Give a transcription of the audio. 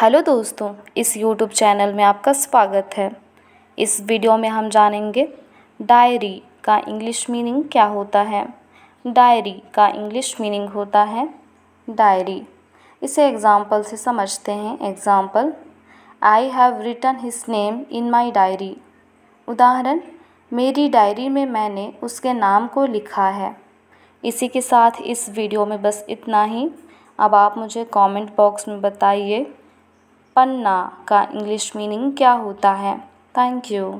hello दोस्तों इस YouTube channel में आपका स्वागत है इस वीडियो में हम जानेंगे डायरी का इंग्लिश मीनिंग क्या होता है डायरी का इंग्लिश मीनिंग होता है डायरी इसे एग्ज़ाम्पल से समझते हैं example I have written his name in my diary उदाहरण मेरी डायरी में मैंने उसके नाम को लिखा है इसी के साथ इस वीडियो में बस इतना ही अब आप मुझे कमेंट बॉक्स में बताइए पन्ना का इंग्लिश मीनिंग क्या होता है थैंक यू